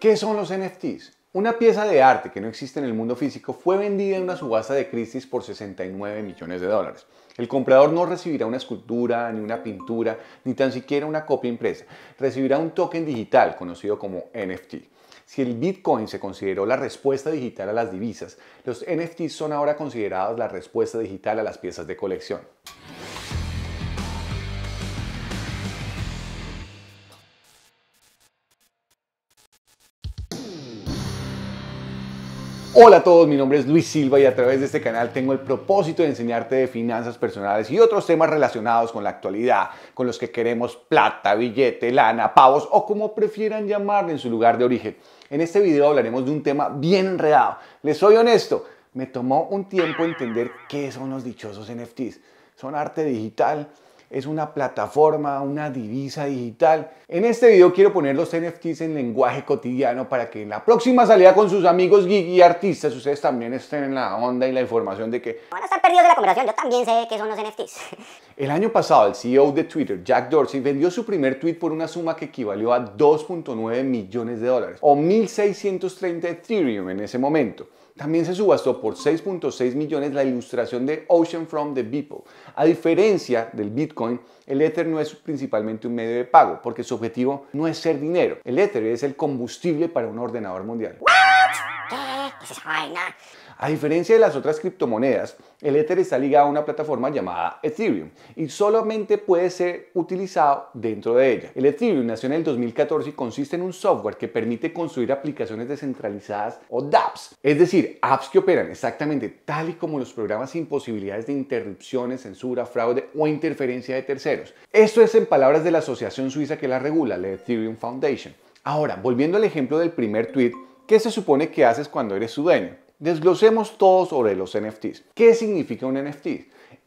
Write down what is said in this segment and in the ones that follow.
¿Qué son los NFTs? Una pieza de arte que no existe en el mundo físico fue vendida en una subasta de Christie's por 69 millones de dólares. El comprador no recibirá una escultura, ni una pintura, ni tan siquiera una copia impresa. Recibirá un token digital conocido como NFT. Si el Bitcoin se consideró la respuesta digital a las divisas, los NFTs son ahora considerados la respuesta digital a las piezas de colección. Hola a todos, mi nombre es Luis Silva y a través de este canal tengo el propósito de enseñarte de finanzas personales y otros temas relacionados con la actualidad, con los que queremos plata, billete, lana, pavos o como prefieran llamarle en su lugar de origen. En este video hablaremos de un tema bien enredado. Les soy honesto, me tomó un tiempo entender qué son los dichosos NFTs. Son arte digital es una plataforma, una divisa digital. En este video quiero poner los NFTs en lenguaje cotidiano para que en la próxima salida con sus amigos y artistas ustedes también estén en la onda y la información de que van a estar perdidos de la conversación, yo también sé qué son los NFTs. El año pasado el CEO de Twitter, Jack Dorsey, vendió su primer tweet por una suma que equivalió a 2.9 millones de dólares o 1.630 Ethereum en ese momento. También se subastó por 6.6 millones la ilustración de Ocean from the People. A diferencia del Bitcoin, el Ether no es principalmente un medio de pago, porque su objetivo no es ser dinero. El Ether es el combustible para un ordenador mundial. A diferencia de las otras criptomonedas, el Ether está ligado a una plataforma llamada Ethereum y solamente puede ser utilizado dentro de ella. El Ethereum nació en el 2014 y consiste en un software que permite construir aplicaciones descentralizadas o dApps, es decir, apps que operan exactamente tal y como los programas sin posibilidades de interrupciones, censura, fraude o interferencia de terceros. Esto es en palabras de la asociación suiza que la regula, la Ethereum Foundation. Ahora, volviendo al ejemplo del primer tweet, ¿qué se supone que haces cuando eres su dueño? Desglosemos todo sobre los NFTs. ¿Qué significa un NFT?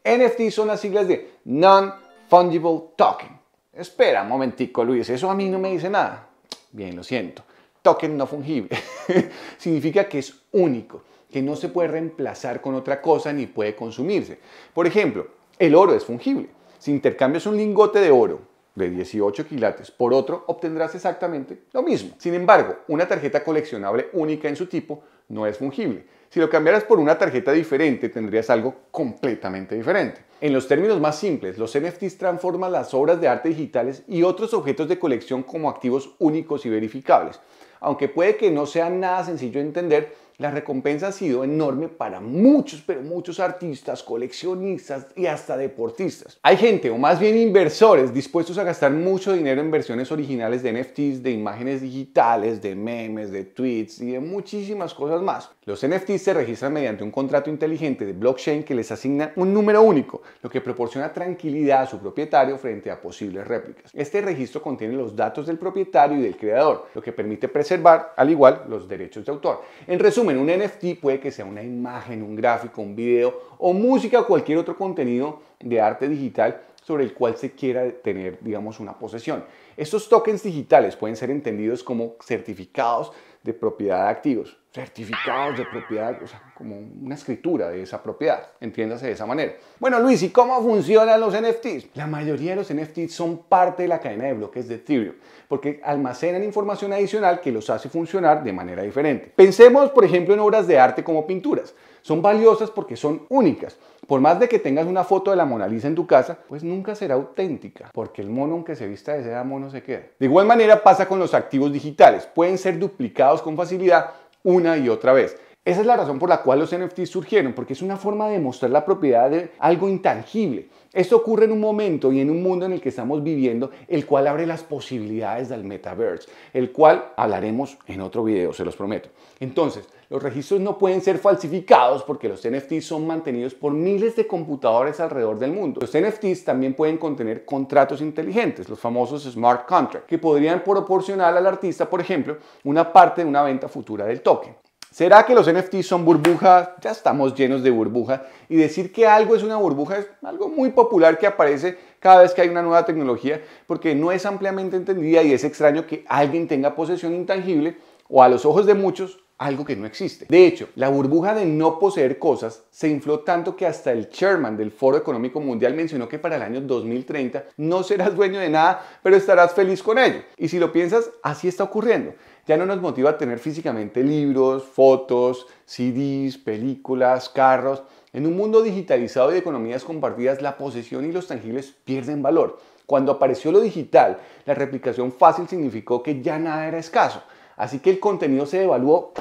NFT son las siglas de Non-Fungible Token. Espera un momentico, Luis, eso a mí no me dice nada. Bien, lo siento. Token no fungible. significa que es único, que no se puede reemplazar con otra cosa ni puede consumirse. Por ejemplo, el oro es fungible. Si intercambias un lingote de oro de 18 quilates por otro, obtendrás exactamente lo mismo. Sin embargo, una tarjeta coleccionable única en su tipo no es fungible. Si lo cambiaras por una tarjeta diferente, tendrías algo completamente diferente. En los términos más simples, los NFTs transforman las obras de arte digitales y otros objetos de colección como activos únicos y verificables. Aunque puede que no sea nada sencillo de entender, la recompensa ha sido enorme para muchos, pero muchos artistas, coleccionistas y hasta deportistas. Hay gente, o más bien inversores, dispuestos a gastar mucho dinero en versiones originales de NFTs, de imágenes digitales, de memes, de tweets y de muchísimas cosas más. Los NFTs se registran mediante un contrato inteligente de blockchain que les asigna un número único, lo que proporciona tranquilidad a su propietario frente a posibles réplicas. Este registro contiene los datos del propietario y del creador, lo que permite preservar, al igual, los derechos de autor. En resumen, un NFT puede que sea una imagen, un gráfico, un video o música o cualquier otro contenido de arte digital sobre el cual se quiera tener, digamos, una posesión. Estos tokens digitales pueden ser entendidos como certificados de propiedad de activos certificados de propiedad, o sea, como una escritura de esa propiedad, entiéndase de esa manera. Bueno, Luis, ¿y cómo funcionan los NFTs? La mayoría de los NFTs son parte de la cadena de bloques de Ethereum, porque almacenan información adicional que los hace funcionar de manera diferente. Pensemos, por ejemplo, en obras de arte como pinturas. Son valiosas porque son únicas. Por más de que tengas una foto de la Mona Lisa en tu casa, pues nunca será auténtica, porque el mono aunque se vista de seda mono se queda. De igual manera pasa con los activos digitales, pueden ser duplicados con facilidad una y otra vez. Esa es la razón por la cual los NFTs surgieron, porque es una forma de mostrar la propiedad de algo intangible. Esto ocurre en un momento y en un mundo en el que estamos viviendo, el cual abre las posibilidades del metaverse, el cual hablaremos en otro video, se los prometo. Entonces, los registros no pueden ser falsificados porque los NFTs son mantenidos por miles de computadores alrededor del mundo. Los NFTs también pueden contener contratos inteligentes, los famosos smart contracts, que podrían proporcionar al artista, por ejemplo, una parte de una venta futura del token. ¿Será que los NFTs son burbujas? Ya estamos llenos de burbujas. Y decir que algo es una burbuja es algo muy popular que aparece cada vez que hay una nueva tecnología, porque no es ampliamente entendida y es extraño que alguien tenga posesión intangible o a los ojos de muchos algo que no existe. De hecho, la burbuja de no poseer cosas se infló tanto que hasta el chairman del Foro Económico Mundial mencionó que para el año 2030 no serás dueño de nada, pero estarás feliz con ello. Y si lo piensas, así está ocurriendo ya no nos motiva tener físicamente libros, fotos, CDs, películas, carros. En un mundo digitalizado y de economías compartidas, la posesión y los tangibles pierden valor. Cuando apareció lo digital, la replicación fácil significó que ya nada era escaso. Así que el contenido se devaluó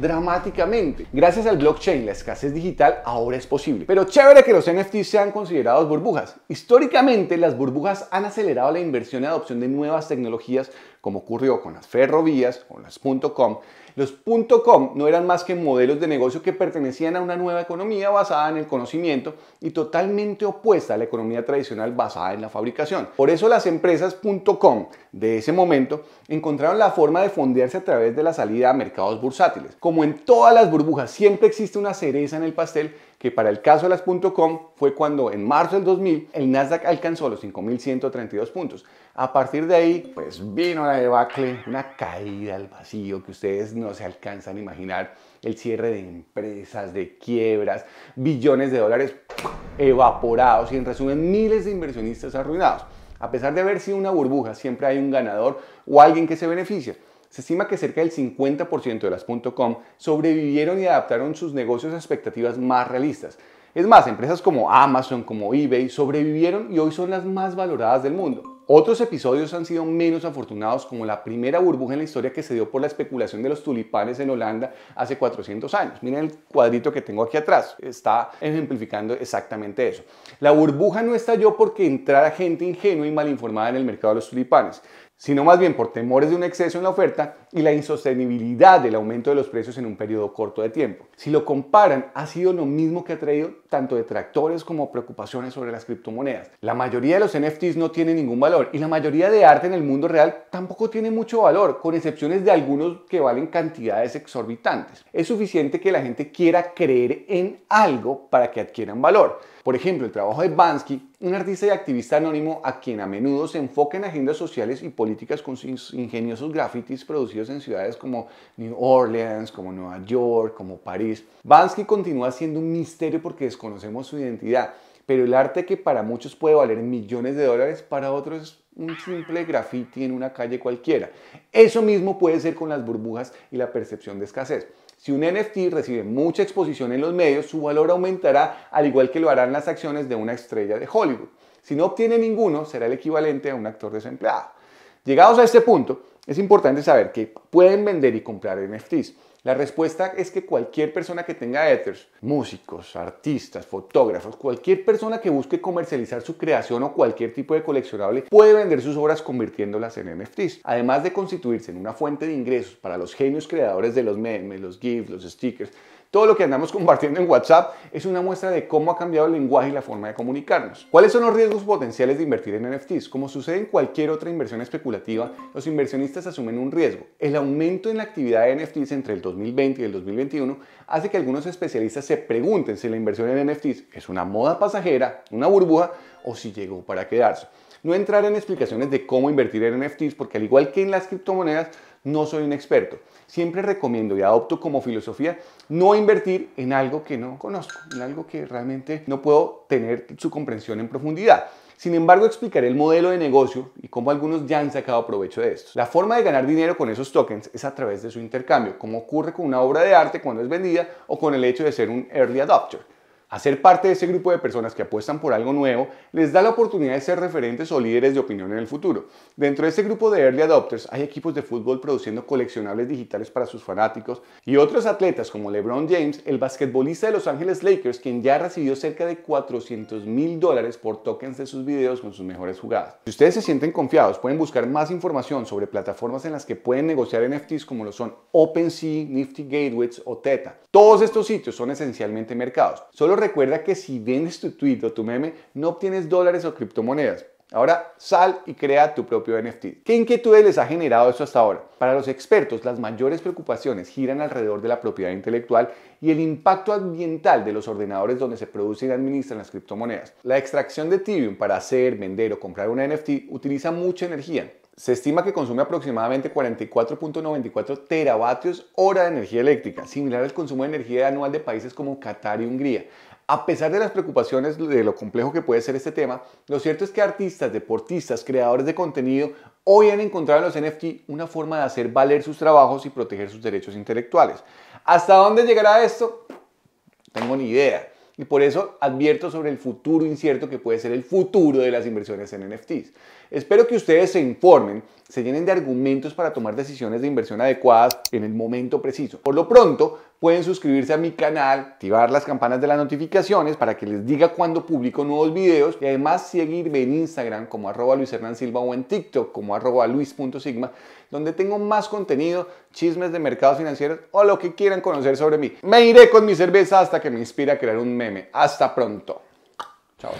dramáticamente. Gracias al blockchain, la escasez digital ahora es posible. Pero chévere que los NFTs sean considerados burbujas. Históricamente, las burbujas han acelerado la inversión y adopción de nuevas tecnologías como ocurrió con las ferrovías, o las .com, los .com no eran más que modelos de negocio que pertenecían a una nueva economía basada en el conocimiento y totalmente opuesta a la economía tradicional basada en la fabricación. Por eso las empresas .com de ese momento encontraron la forma de fondearse a través de la salida a mercados bursátiles. Como en todas las burbujas siempre existe una cereza en el pastel que para el caso de las fue cuando en marzo del 2000 el Nasdaq alcanzó los 5.132 puntos. A partir de ahí, pues vino la debacle, una caída al vacío que ustedes no se alcanzan a imaginar. El cierre de empresas, de quiebras, billones de dólares evaporados y en resumen miles de inversionistas arruinados. A pesar de haber sido una burbuja, siempre hay un ganador o alguien que se beneficia. Se estima que cerca del 50% de las .com sobrevivieron y adaptaron sus negocios a expectativas más realistas. Es más, empresas como Amazon, como eBay sobrevivieron y hoy son las más valoradas del mundo. Otros episodios han sido menos afortunados, como la primera burbuja en la historia que se dio por la especulación de los tulipanes en Holanda hace 400 años. Miren el cuadrito que tengo aquí atrás, está ejemplificando exactamente eso. La burbuja no estalló porque entrara gente ingenua y mal informada en el mercado de los tulipanes sino más bien por temores de un exceso en la oferta y la insostenibilidad del aumento de los precios en un periodo corto de tiempo. Si lo comparan, ha sido lo mismo que ha traído tanto detractores como preocupaciones sobre las criptomonedas. La mayoría de los NFTs no tienen ningún valor y la mayoría de arte en el mundo real tampoco tiene mucho valor, con excepciones de algunos que valen cantidades exorbitantes. Es suficiente que la gente quiera creer en algo para que adquieran valor. Por ejemplo, el trabajo de Bansky un artista y activista anónimo a quien a menudo se enfoca en agendas sociales y políticas con sus ingeniosos grafitis producidos en ciudades como New Orleans, como Nueva York, como París. Bansky continúa siendo un misterio porque desconocemos su identidad, pero el arte que para muchos puede valer millones de dólares, para otros es un simple graffiti en una calle cualquiera. Eso mismo puede ser con las burbujas y la percepción de escasez. Si un NFT recibe mucha exposición en los medios, su valor aumentará al igual que lo harán las acciones de una estrella de Hollywood. Si no obtiene ninguno, será el equivalente a un actor desempleado. Llegados a este punto, es importante saber que pueden vender y comprar NFTs. La respuesta es que cualquier persona que tenga ethers, músicos, artistas, fotógrafos, cualquier persona que busque comercializar su creación o cualquier tipo de coleccionable puede vender sus obras convirtiéndolas en NFTs. Además de constituirse en una fuente de ingresos para los genios creadores de los memes, los GIFs, los stickers, todo lo que andamos compartiendo en WhatsApp es una muestra de cómo ha cambiado el lenguaje y la forma de comunicarnos. ¿Cuáles son los riesgos potenciales de invertir en NFTs? Como sucede en cualquier otra inversión especulativa, los inversionistas asumen un riesgo, el aumento en la actividad de NFTs entre el 2020 y el 2021 hace que algunos especialistas se pregunten si la inversión en NFTs es una moda pasajera, una burbuja o si llegó para quedarse. No entrar en explicaciones de cómo invertir en NFTs porque al igual que en las criptomonedas no soy un experto. Siempre recomiendo y adopto como filosofía no invertir en algo que no conozco, en algo que realmente no puedo tener su comprensión en profundidad. Sin embargo, explicaré el modelo de negocio y cómo algunos ya han sacado provecho de esto. La forma de ganar dinero con esos tokens es a través de su intercambio, como ocurre con una obra de arte cuando es vendida o con el hecho de ser un early adopter. Hacer parte de ese grupo de personas que apuestan por algo nuevo les da la oportunidad de ser referentes o líderes de opinión en el futuro. Dentro de ese grupo de early adopters hay equipos de fútbol produciendo coleccionables digitales para sus fanáticos y otros atletas como LeBron James, el basquetbolista de Los Ángeles Lakers, quien ya recibió cerca de 400 mil dólares por tokens de sus videos con sus mejores jugadas. Si ustedes se sienten confiados, pueden buscar más información sobre plataformas en las que pueden negociar NFTs como lo son OpenSea, Nifty Gateways o Teta. Todos estos sitios son esencialmente mercados. Solo recuerda que si vendes tu tweet o tu meme, no obtienes dólares o criptomonedas. Ahora sal y crea tu propio NFT. ¿Qué inquietudes les ha generado eso hasta ahora? Para los expertos, las mayores preocupaciones giran alrededor de la propiedad intelectual y el impacto ambiental de los ordenadores donde se producen y administran las criptomonedas. La extracción de Tibium para hacer, vender o comprar un NFT utiliza mucha energía, se estima que consume aproximadamente 44.94 teravatios hora de energía eléctrica, similar al consumo de energía anual de países como Qatar y Hungría. A pesar de las preocupaciones de lo complejo que puede ser este tema, lo cierto es que artistas, deportistas, creadores de contenido hoy han encontrado en los NFT una forma de hacer valer sus trabajos y proteger sus derechos intelectuales. ¿Hasta dónde llegará esto? tengo ni idea. Y por eso advierto sobre el futuro incierto que puede ser el futuro de las inversiones en NFTs. Espero que ustedes se informen, se llenen de argumentos para tomar decisiones de inversión adecuadas en el momento preciso. Por lo pronto, pueden suscribirse a mi canal, activar las campanas de las notificaciones para que les diga cuando publico nuevos videos y además seguirme en Instagram como arroba Luis Hernán Silva o en TikTok como arroba Luis.sigma, donde tengo más contenido, chismes de mercados financieros o lo que quieran conocer sobre mí. Me iré con mi cerveza hasta que me inspire a crear un meme. Hasta pronto. chao.